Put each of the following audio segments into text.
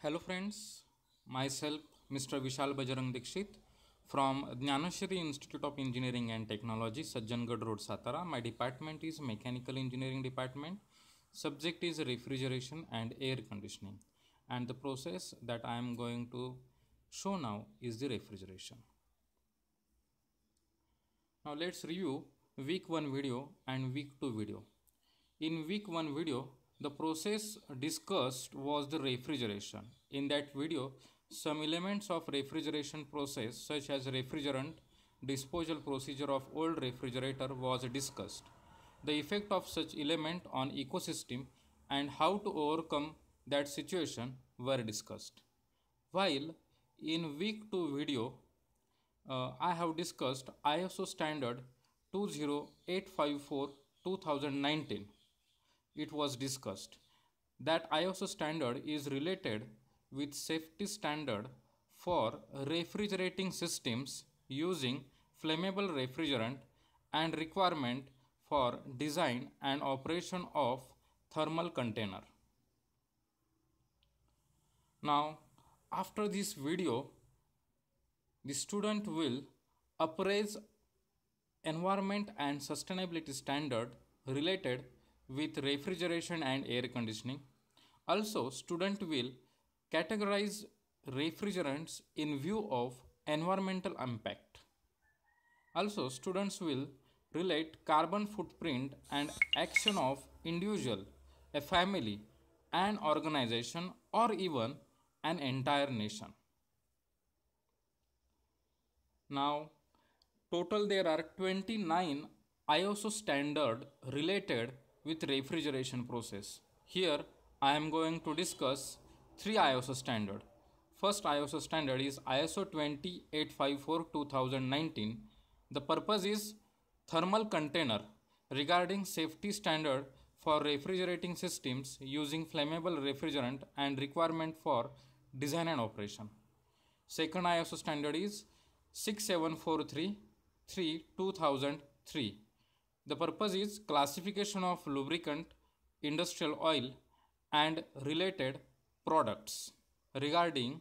Hello friends, myself Mr. Vishal Bajrang Dikshit from Jnanashri Institute of Engineering and Technology, Sajjangad Road, Satara. My department is Mechanical Engineering Department. Subject is refrigeration and air conditioning. And the process that I am going to show now is the refrigeration. Now let's review week 1 video and week 2 video. In week 1 video, the process discussed was the refrigeration. In that video, some elements of refrigeration process such as refrigerant, disposal procedure of old refrigerator was discussed. The effect of such element on ecosystem and how to overcome that situation were discussed. While in week 2 video, uh, I have discussed ISO standard 20854 2019 it was discussed that ISO standard is related with safety standard for refrigerating systems using flammable refrigerant and requirement for design and operation of thermal container. Now after this video the student will appraise environment and sustainability standard related with refrigeration and air conditioning. Also, student will categorize refrigerants in view of environmental impact. Also, students will relate carbon footprint and action of individual, a family, an organization or even an entire nation. Now, total there are 29 ISO standard related with refrigeration process. Here I am going to discuss three ISO standard. First ISO standard is ISO 2854: 2019 The purpose is thermal container regarding safety standard for refrigerating systems using flammable refrigerant and requirement for design and operation. Second ISO standard is 6743-2003. The purpose is classification of lubricant, industrial oil and related products regarding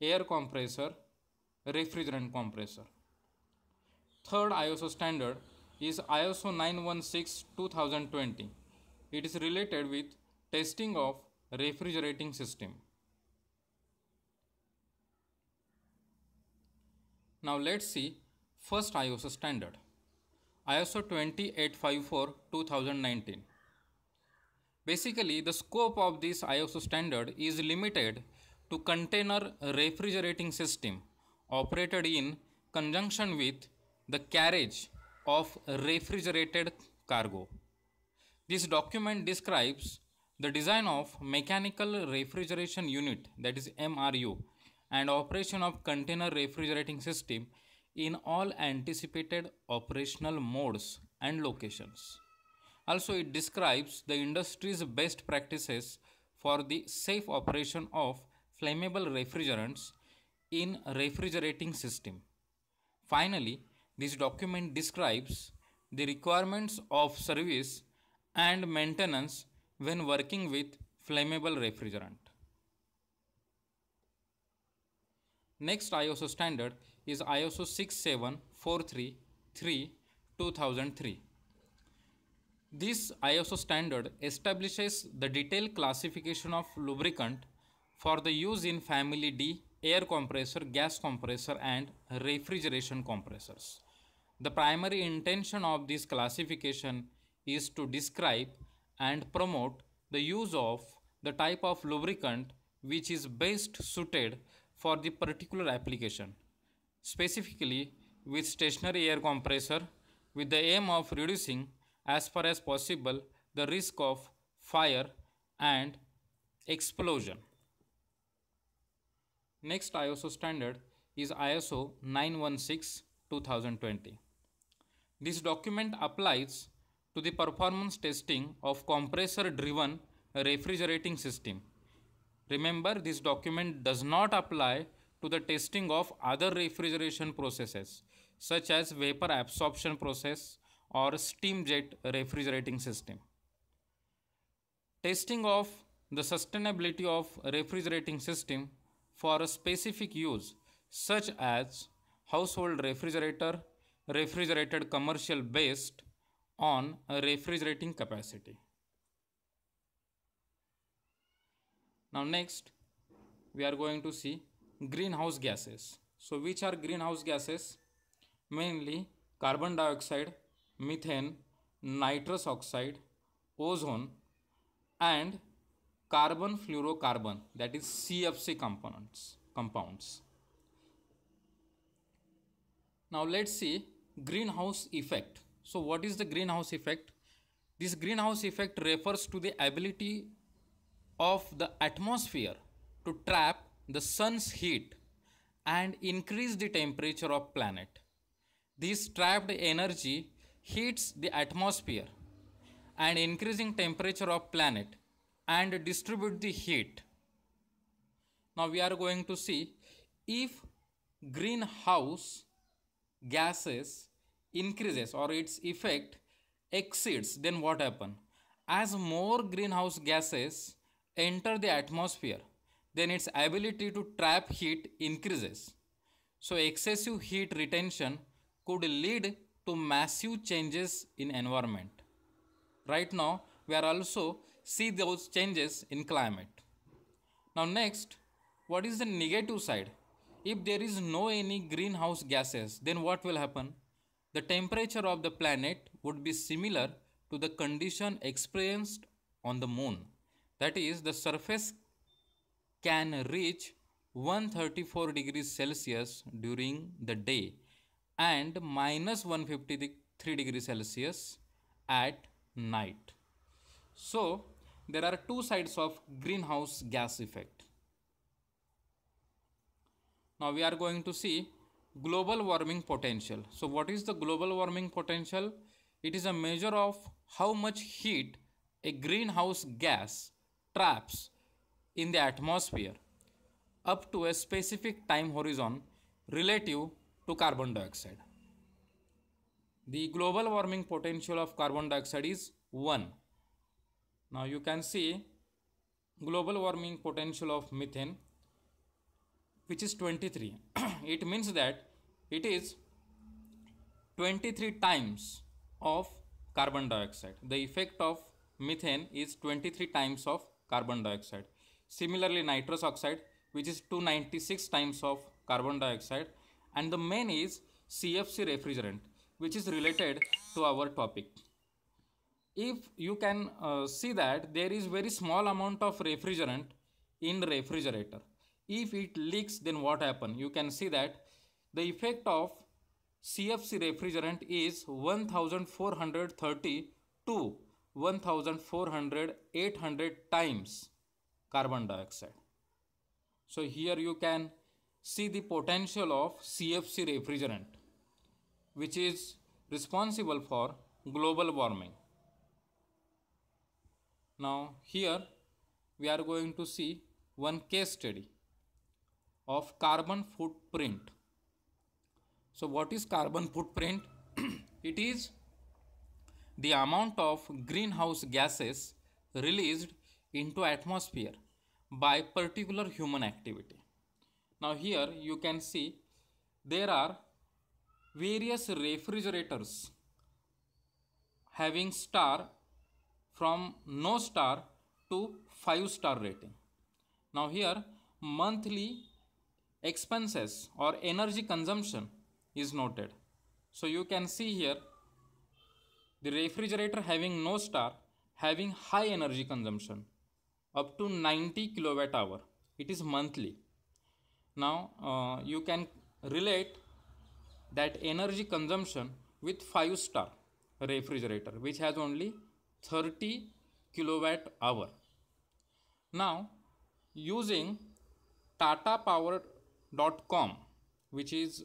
air compressor, refrigerant compressor. Third ISO standard is ISO 916-2020. It is related with testing of refrigerating system. Now let's see first ISO standard. ISO 2854 2019. Basically, the scope of this ISO standard is limited to container refrigerating system operated in conjunction with the carriage of refrigerated cargo. This document describes the design of mechanical refrigeration unit that is MRU and operation of container refrigerating system in all anticipated operational modes and locations. Also, it describes the industry's best practices for the safe operation of flammable refrigerants in refrigerating system. Finally, this document describes the requirements of service and maintenance when working with flammable refrigerant. Next ISO standard is ISO 67433 2003. This ISO standard establishes the detailed classification of lubricant for the use in family D air compressor, gas compressor and refrigeration compressors. The primary intention of this classification is to describe and promote the use of the type of lubricant which is best suited for the particular application specifically with stationary air compressor with the aim of reducing as far as possible the risk of fire and explosion. Next ISO standard is ISO 916-2020. This document applies to the performance testing of compressor driven refrigerating system. Remember this document does not apply to the testing of other refrigeration processes such as vapor absorption process or steam jet refrigerating system. Testing of the sustainability of refrigerating system for a specific use such as household refrigerator refrigerated commercial based on refrigerating capacity. Now next we are going to see greenhouse gases. So which are greenhouse gases? Mainly carbon dioxide, methane, nitrous oxide, ozone and carbon fluorocarbon that is CFC components compounds. Now let's see greenhouse effect. So what is the greenhouse effect? This greenhouse effect refers to the ability of the atmosphere to trap the sun's heat and increase the temperature of planet. This trapped energy heats the atmosphere and increasing temperature of planet and distribute the heat. Now we are going to see if greenhouse gases increases or its effect exceeds then what happen as more greenhouse gases enter the atmosphere then its ability to trap heat increases. So excessive heat retention could lead to massive changes in environment. Right now, we are also see those changes in climate. Now next, what is the negative side? If there is no any greenhouse gases, then what will happen? The temperature of the planet would be similar to the condition experienced on the moon. That is, the surface can reach 134 degrees Celsius during the day and minus 153 degrees Celsius at night. So, there are two sides of greenhouse gas effect. Now, we are going to see global warming potential. So, what is the global warming potential? It is a measure of how much heat a greenhouse gas traps in the atmosphere up to a specific time horizon relative to carbon dioxide. The global warming potential of carbon dioxide is 1. Now you can see global warming potential of methane which is 23. it means that it is 23 times of carbon dioxide. The effect of methane is 23 times of carbon dioxide. Similarly, nitrous oxide, which is 296 times of carbon dioxide. And the main is CFC refrigerant, which is related to our topic. If you can uh, see that there is very small amount of refrigerant in refrigerator. If it leaks, then what happen? You can see that the effect of CFC refrigerant is 1430 to 1400 800 times carbon dioxide. So here you can see the potential of CFC refrigerant which is responsible for global warming. Now here we are going to see one case study of carbon footprint. So what is carbon footprint? it is the amount of greenhouse gases released into atmosphere by particular human activity. Now here you can see there are various refrigerators having star from no star to 5 star rating. Now here monthly expenses or energy consumption is noted. So you can see here the refrigerator having no star having high energy consumption up to 90 kilowatt hour it is monthly now uh, you can relate that energy consumption with 5 star refrigerator which has only 30 kilowatt hour now using tatapower.com which is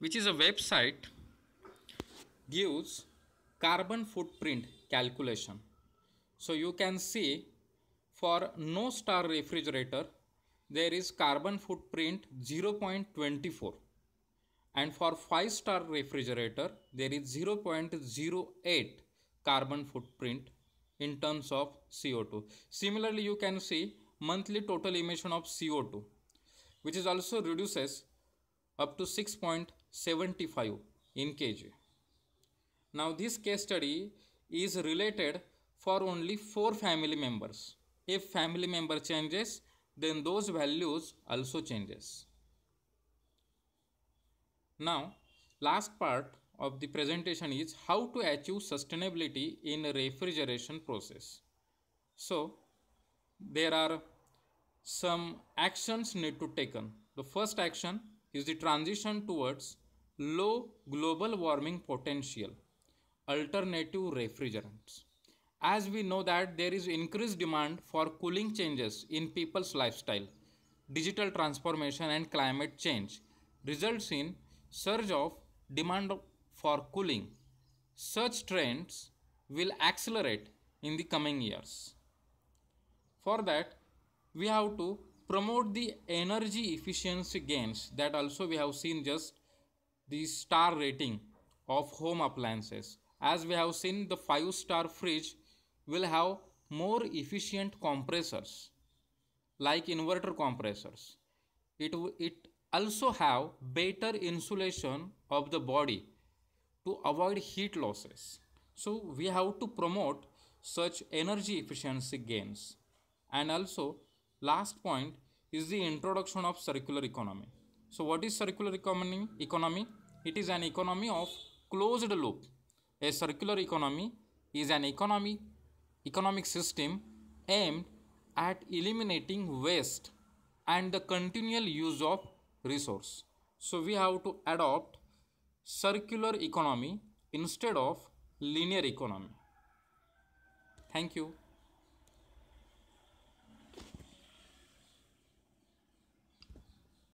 which is a website gives carbon footprint calculation. So you can see for no star refrigerator there is carbon footprint 0.24 and for 5 star refrigerator there is 0.08 carbon footprint in terms of CO2. Similarly you can see monthly total emission of CO2 which is also reduces up to 6.3 75 in kg. Now this case study is related for only 4 family members. If family member changes, then those values also changes. Now, last part of the presentation is how to achieve sustainability in refrigeration process. So, there are some actions need to taken. The first action is the transition towards low global warming potential alternative refrigerants. As we know that there is increased demand for cooling changes in people's lifestyle, digital transformation and climate change results in surge of demand for cooling. Such trends will accelerate in the coming years. For that, we have to promote the energy efficiency gains that also we have seen just the star rating of home appliances as we have seen the 5 star fridge will have more efficient compressors like inverter compressors it it also have better insulation of the body to avoid heat losses so we have to promote such energy efficiency gains and also Last point is the introduction of circular economy. So what is circular economy? economy? It is an economy of closed loop. A circular economy is an economy economic system aimed at eliminating waste and the continual use of resource. So we have to adopt circular economy instead of linear economy. Thank you.